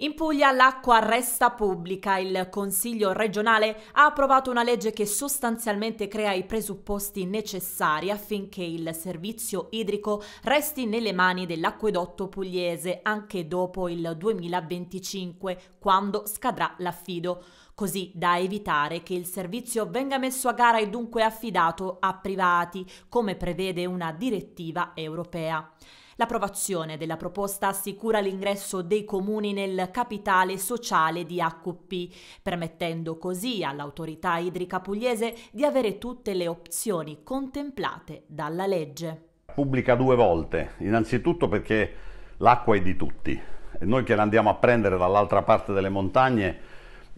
In Puglia l'acqua resta pubblica. Il Consiglio regionale ha approvato una legge che sostanzialmente crea i presupposti necessari affinché il servizio idrico resti nelle mani dell'acquedotto pugliese anche dopo il 2025, quando scadrà l'affido così da evitare che il servizio venga messo a gara e dunque affidato a privati, come prevede una direttiva europea. L'approvazione della proposta assicura l'ingresso dei comuni nel capitale sociale di AQP, permettendo così all'autorità idrica pugliese di avere tutte le opzioni contemplate dalla legge. Pubblica due volte, innanzitutto perché l'acqua è di tutti e noi che la andiamo a prendere dall'altra parte delle montagne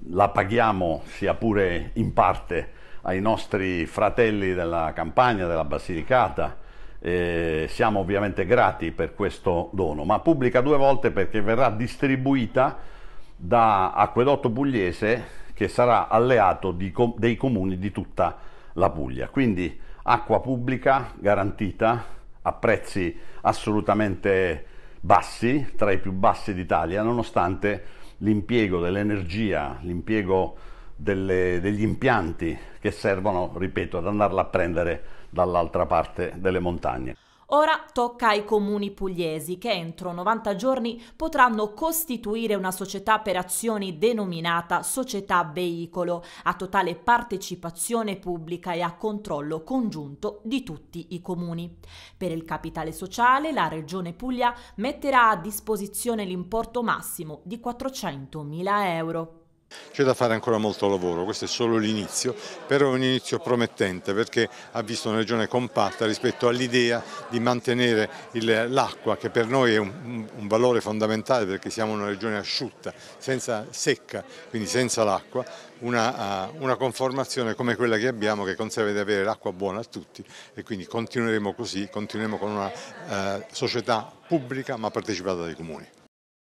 la paghiamo sia pure in parte ai nostri fratelli della campagna, della Basilicata, eh, siamo ovviamente grati per questo dono, ma pubblica due volte perché verrà distribuita da Acquedotto Pugliese che sarà alleato com dei comuni di tutta la Puglia. Quindi acqua pubblica garantita a prezzi assolutamente bassi, tra i più bassi d'Italia, nonostante l'impiego dell'energia, l'impiego degli impianti che servono, ripeto, ad andarla a prendere dall'altra parte delle montagne. Ora tocca ai comuni pugliesi che entro 90 giorni potranno costituire una società per azioni denominata società veicolo, a totale partecipazione pubblica e a controllo congiunto di tutti i comuni. Per il capitale sociale la Regione Puglia metterà a disposizione l'importo massimo di 400.000 euro. C'è da fare ancora molto lavoro, questo è solo l'inizio, però è un inizio promettente perché ha visto una regione compatta rispetto all'idea di mantenere l'acqua che per noi è un, un, valore fondamentale perché siamo una regione asciutta, senza, secca, quindi senza l'acqua, una, una, conformazione come quella che abbiamo che consente di avere l'acqua buona a tutti e quindi continueremo così, continueremo con una eh, società pubblica ma partecipata dai comuni.